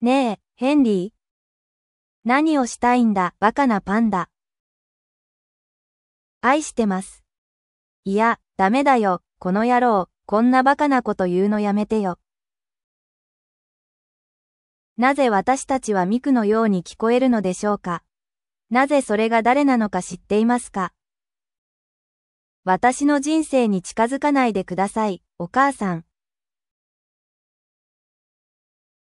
ねえ、ヘンリー。何をしたいんだ、バカなパンダ。愛してます。いや、ダメだよ、この野郎、こんなバカなこと言うのやめてよ。なぜ私たちはミクのように聞こえるのでしょうかなぜそれが誰なのか知っていますか私の人生に近づかないでください、お母さん。